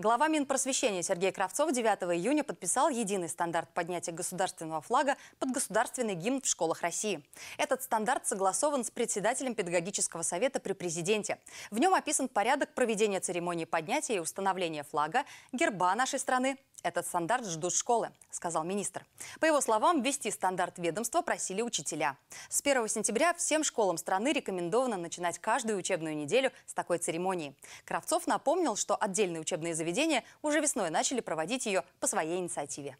Глава Минпросвещения Сергей Кравцов 9 июня подписал единый стандарт поднятия государственного флага под государственный гимн в школах России. Этот стандарт согласован с председателем педагогического совета при президенте. В нем описан порядок проведения церемонии поднятия и установления флага, герба нашей страны, этот стандарт ждут школы, сказал министр. По его словам, ввести стандарт ведомства просили учителя. С 1 сентября всем школам страны рекомендовано начинать каждую учебную неделю с такой церемонии. Кравцов напомнил, что отдельные учебные заведения уже весной начали проводить ее по своей инициативе.